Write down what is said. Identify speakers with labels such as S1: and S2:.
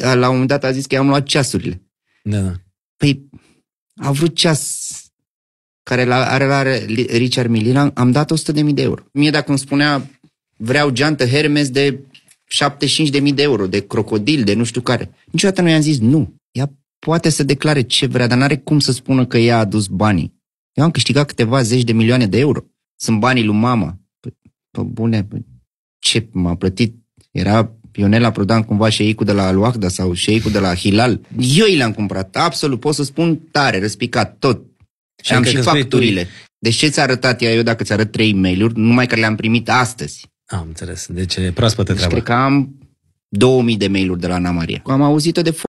S1: La un moment dat a zis că i-am luat ceasurile. Da. Păi a vrut ceas care la, are la Richard Milian, am dat 100.000 de euro. Mie dacă îmi spunea vreau geantă Hermes de 75.000 de euro, de crocodil, de nu știu care. Niciodată nu i-am zis nu. Ea poate să declare ce vrea, dar n-are cum să spună că ea a adus banii. Eu am câștigat câteva zeci de milioane de euro. Sunt banii lui mama. Păi, pă bune, pă, ce m-a plătit? Era Ionela Prodan cumva șeicul de la Luagda sau șeicul de la Hilal. Eu i le-am cumpărat, absolut, pot să spun tare, răspicat, tot. Și adică am și facturile. Tu... Deci ce ți-a arătat ea eu dacă ți arăt trei mail-uri, numai că le-am primit astăzi.
S2: Am înțeles. Deci e proaspătă deci treaba. cred
S1: că am 2000 de mail-uri de la Ana Maria.
S3: Am auzit-o de